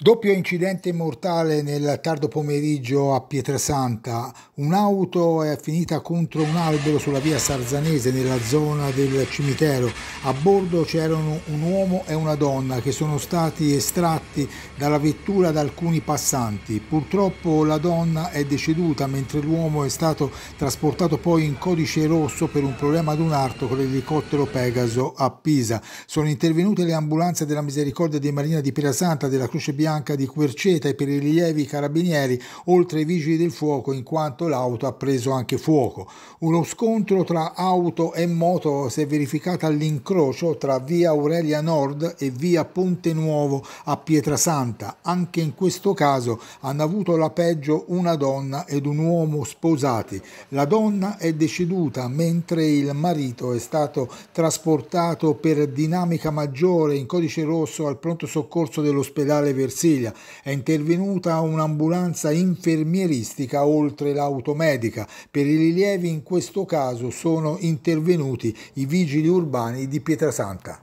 Doppio incidente mortale nel tardo pomeriggio a Pietrasanta. Un'auto è finita contro un albero sulla via Sarzanese nella zona del cimitero. A bordo c'erano un uomo e una donna che sono stati estratti dalla vettura da alcuni passanti. Purtroppo la donna è deceduta mentre l'uomo è stato trasportato poi in codice rosso per un problema ad un arto con l'elicottero Pegaso a Pisa. Sono intervenute le ambulanze della Misericordia di Marina di Pietrasanta, della Croce Bianca bianca di Querceta e per i rilievi carabinieri oltre ai vigili del fuoco in quanto l'auto ha preso anche fuoco. Uno scontro tra auto e moto si è verificato all'incrocio tra via Aurelia Nord e via Ponte Nuovo a Pietrasanta. Anche in questo caso hanno avuto la peggio una donna ed un uomo sposati. La donna è deceduta mentre il marito è stato trasportato per dinamica maggiore in codice rosso al pronto soccorso dell'ospedale Versailles Versilia. È intervenuta un'ambulanza infermieristica oltre l'automedica. Per i rilievi in questo caso sono intervenuti i vigili urbani di Pietrasanta.